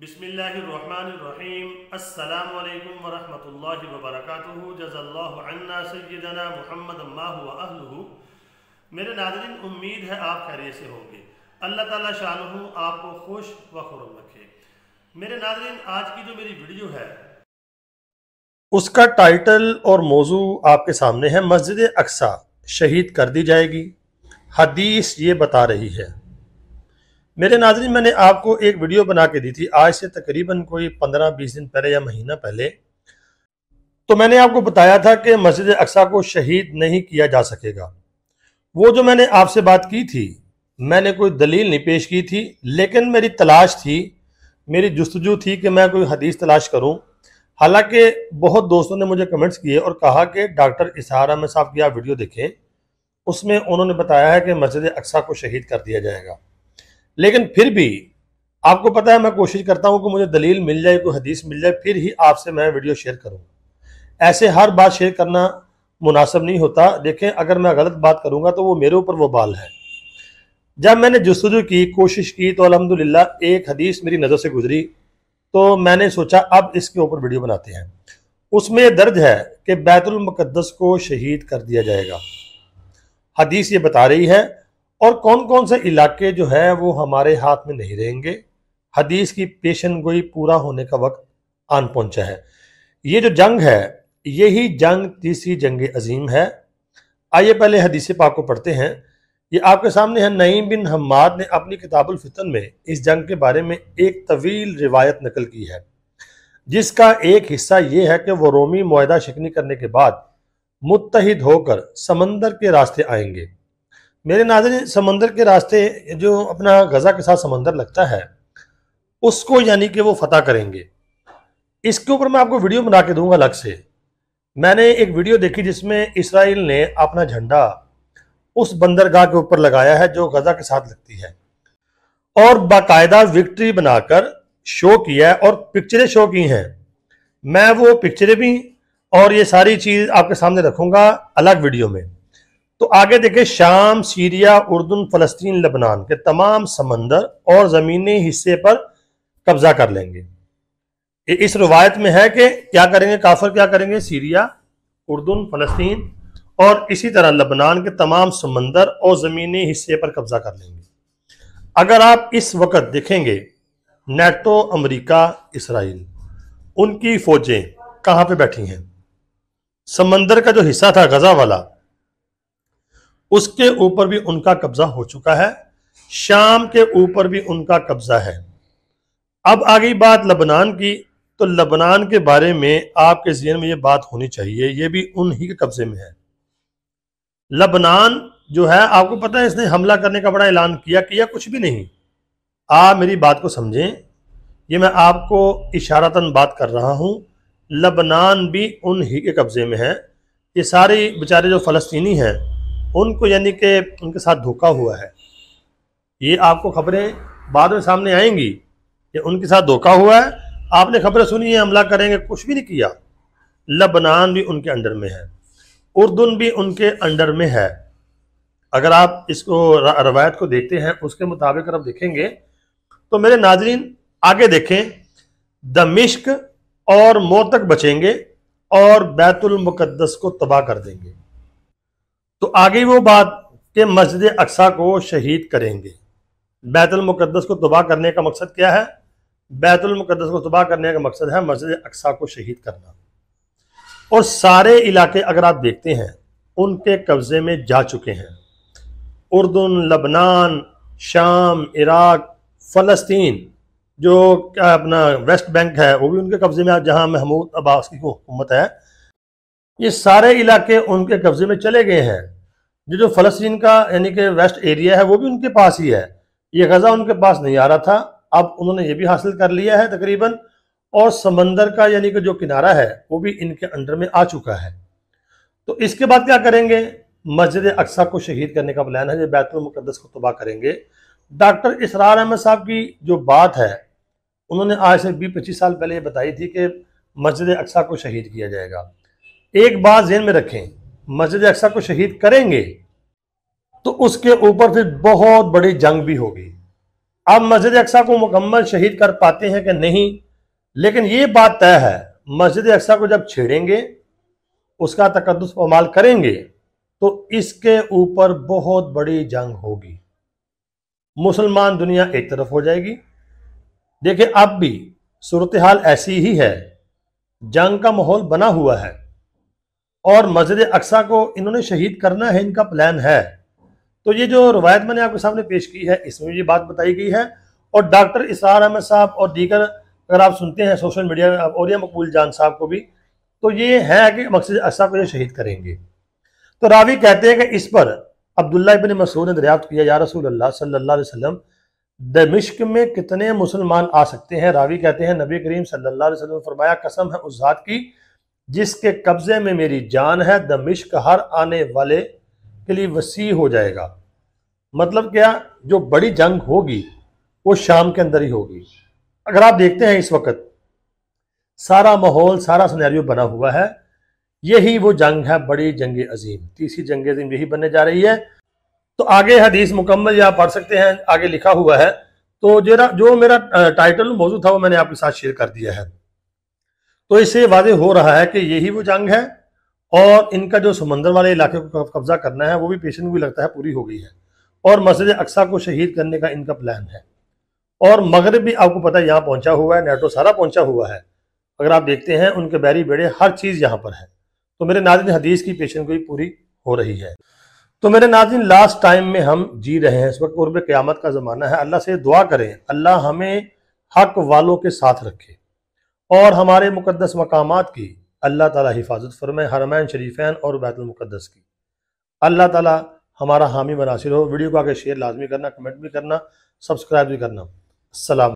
बिसमीम अल्लाम वरहमल वबरक जज़ल्ला सैदना महमद अम्मा मेरे नाजरन उम्मीद है आप खैरियत से होंगे अल्लाह ताला शाह आपको खुश व खुरम रखे मेरे नाजरन आज की जो मेरी वीडियो है उसका टाइटल और मौजू आपके सामने है मस्जिद अक्सा शहीद कर दी जाएगी हदीस ये बता रही है मेरे नाजरीन मैंने आपको एक वीडियो बना के दी थी आज से तकरीबन कोई पंद्रह बीस दिन पहले या महीना पहले तो मैंने आपको बताया था कि मस्जिद अक्सा को शहीद नहीं किया जा सकेगा वो जो मैंने आपसे बात की थी मैंने कोई दलील नहीं पेश की थी लेकिन मेरी तलाश थी मेरी जस्तजू थी कि मैं कोई हदीस तलाश करूं हालांकि बहुत दोस्तों ने मुझे कमेंट्स किए और कहा कि डॉक्टर इसहारा में साहब की आप वीडियो देखें उसमें उन्होंने बताया है कि मस्जिद अक्सा को शहीद कर दिया जाएगा लेकिन फिर भी आपको पता है मैं कोशिश करता हूं कि मुझे दलील मिल जाए कोई हदीस मिल जाए फिर ही आपसे मैं वीडियो शेयर करूंगा ऐसे हर बात शेयर करना मुनासिब नहीं होता देखें अगर मैं गलत बात करूंगा तो वो मेरे ऊपर वो बाल है जब मैंने जस्तजू की कोशिश की तो अलहमदिल्ला एक हदीस मेरी नज़र से गुजरी तो मैंने सोचा अब इसके ऊपर वीडियो बनाते हैं उसमें दर्ज है कि बैतुलमक़दस को शहीद कर दिया जाएगा हदीस ये बता रही है और कौन कौन से इलाके जो है वो हमारे हाथ में नहीं रहेंगे हदीस की पेशन गोई पूरा होने का वक्त आन पहुंचा है ये जो जंग है यही जंग तीसरी जंग अजीम है आइए पहले हदीस पाक को पढ़ते हैं ये आपके सामने है नईम बिन हम्माद ने अपनी किताबुल फितन में इस जंग के बारे में एक तवील रिवायत नकल की है जिसका एक हिस्सा ये है कि वो रोमी माहा शिकनी करने के बाद मुतहद होकर समंदर के रास्ते आएंगे मेरे नाजर समंदर के रास्ते जो अपना गज़ा के साथ समंदर लगता है उसको यानी कि वो फतेह करेंगे इसके ऊपर मैं आपको वीडियो बना के दूंगा अलग से मैंने एक वीडियो देखी जिसमें इसराइल ने अपना झंडा उस बंदरगाह के ऊपर लगाया है जो गज़ा के साथ लगती है और बाकायदा विक्ट्री बनाकर शो किया है और पिक्चरें शो की हैं मैं वो पिक्चरें भी और ये सारी चीज़ आपके सामने रखूँगा अलग वीडियो में तो आगे देखें शाम सीरिया उर्दन फलस्तीन लबनान के तमाम समंदर और ज़मीनी हिस्से पर कब्जा कर लेंगे इस रवायत में है कि क्या करेंगे काफर क्या करेंगे सीरिया उर्दन फलस्तीन और इसी तरह लबनान के तमाम समंदर और ज़मीनी हिस्से पर कब्जा कर लेंगे अगर आप इस वक्त देखेंगे नेटो अमेरिका इसराइल उनकी फ़ौजें कहाँ पे बैठी हैं समंदर का जो हिस्सा था गज़ा वाला उसके ऊपर भी उनका कब्जा हो चुका है शाम के ऊपर भी उनका कब्जा है अब आ गई बात लबनान की तो लबनान के बारे में आपके जहन में ये बात होनी चाहिए ये भी उन्हीं के कब्जे में है लबनान जो है आपको पता है इसने हमला करने का बड़ा ऐलान किया किया कुछ भी नहीं आप मेरी बात को समझें ये मैं आपको इशारातन बात कर रहा हूँ लबनान भी उन्हीं के कब्ज़े में है ये सारे बेचारे जो फ़लस्तीनी हैं उनको यानी कि उनके साथ धोखा हुआ है ये आपको खबरें बाद में सामने आएंगी कि उनके साथ धोखा हुआ है आपने खबरें सुनी है हमला करेंगे कुछ भी नहीं किया लबनान भी उनके अंडर में है उर्दन भी उनके अंडर में है अगर आप इसको रवायत को देखते हैं उसके मुताबिक अगर आप देखेंगे तो मेरे नाजरीन आगे देखें दमिश्क और मोतक बचेंगे और बैतुल को तबाह कर देंगे तो आगे वो बात कि मस्जिद अक्सा को शहीद करेंगे बैतुलमक़दस को तबाह करने का मकसद क्या है बैतुलमक़दस को तबाह करने का मकसद है मस्जिद अक्सा को शहीद करना और सारे इलाके अगर आप देखते हैं उनके कब्ज़े में जा चुके हैं उर्दन लबनान शाम इराक़ फ़लस्तीन जो अपना वेस्ट बैंक है वो भी उनके कब्ज़े में जहाँ महमूद अब्बास की हुकूमत है ये सारे इलाके उनके कब्जे में चले गए हैं जो जो फलस्तीन का यानी कि वेस्ट एरिया है वो भी उनके पास ही है ये गजा उनके पास नहीं आ रहा था अब उन्होंने ये भी हासिल कर लिया है तकरीबन और समंदर का यानी कि जो किनारा है वो भी इनके अंडर में आ चुका है तो इसके बाद क्या करेंगे मस्जिद अक्सा को शहीद करने का प्लान है जो बैतुलमक़दस को तबाह करेंगे डॉक्टर इसरार अहमद साहब की जो बात है उन्होंने आज से बीस पच्चीस साल पहले ये बताई थी कि मस्जिद अक्सा को शहीद किया जाएगा एक बात जेन में रखें मस्जिद अक्सा को शहीद करेंगे तो उसके ऊपर फिर बहुत बड़ी जंग भी होगी आप मस्जिद अक्सा को मुकम्मल शहीद कर पाते हैं कि नहीं लेकिन ये बात तय है मस्जिद अक्सा को जब छेड़ेंगे उसका तकदस पमाल करेंगे तो इसके ऊपर बहुत बड़ी जंग होगी मुसलमान दुनिया एक तरफ हो जाएगी देखिए अब भी सूरत हाल ऐसी ही है जंग का माहौल बना हुआ है और मस्जिद अक्सा को इन्होंने शहीद करना है इनका प्लान है तो ये जो रवायत मैंने आपके सामने पेश की है इसमें ये बात बताई गई है और डॉक्टर इसार अहमद साहब और दीगर अगर आप सुनते हैं सोशल मीडिया में और या मकबूल जान साहब को भी तो ये है कि मकसद अक्सा को ये शहीद करेंगे तो रावी कहते हैं कि इस पर अब्दुल्ला इबन मसूद ने दरियाफ्त किया या रसूल अल्लाह सल्ला अलैहि दमिश्क में कितने मुसलमान आ सकते हैं रावी कहते हैं नबी करीम सल्लल्लाहु अलैहि वसल्लम फरमाया कसम है उस जात की जिसके कब्जे में मेरी जान है दमिश्क हर आने वाले के लिए वसी हो जाएगा मतलब क्या जो बड़ी जंग होगी वो शाम के अंदर ही होगी अगर आप देखते हैं इस वक्त सारा माहौल सारा सुनहरियो बना हुआ है यही वो जंग है बड़ी जंग अजीम तीसरी जंग अजीम यही बनने जा रही है तो आगे हदीस मुकम्मल या पढ़ सकते हैं आगे लिखा हुआ है तो जरा जो मेरा टाइटल मौजूद था वो मैंने आपके साथ शेयर कर दिया है तो इससे वाजे हो रहा है कि यही वो जंग है और इनका जो समंदर वाले इलाके को कब्जा करना है वो भी पेशन भी लगता है पूरी हो गई है और मस्जिद अक्सा को शहीद करने का इनका प्लान है और मगरब भी आपको पता है यहाँ पहुंचा हुआ है नेटो सारा पहुंचा हुआ है अगर आप देखते हैं उनके बैरी बेड़े हर चीज़ यहाँ पर है तो मेरे नाजिन हदीस की पेशन गोई पूरी हो रही है तो मेरे नाजिन लास्ट टाइम में हम जी रहे हैं इस वक्त उर्ब क़्यामत का ज़माना है अल्लाह से दुआ करें अल्लाह हमें हक वालों के साथ रखे और हमारे मुकदस मकाम की अल्लाह ताला हिफाजत फरमाए हरमैन शरीफैन और बैतुलमक़दस की अल्लाह ताला हमारा हामी मनासर हो वीडियो को आगे शेयर लाजमी करना कमेंट भी करना सब्सक्राइब भी करना असलम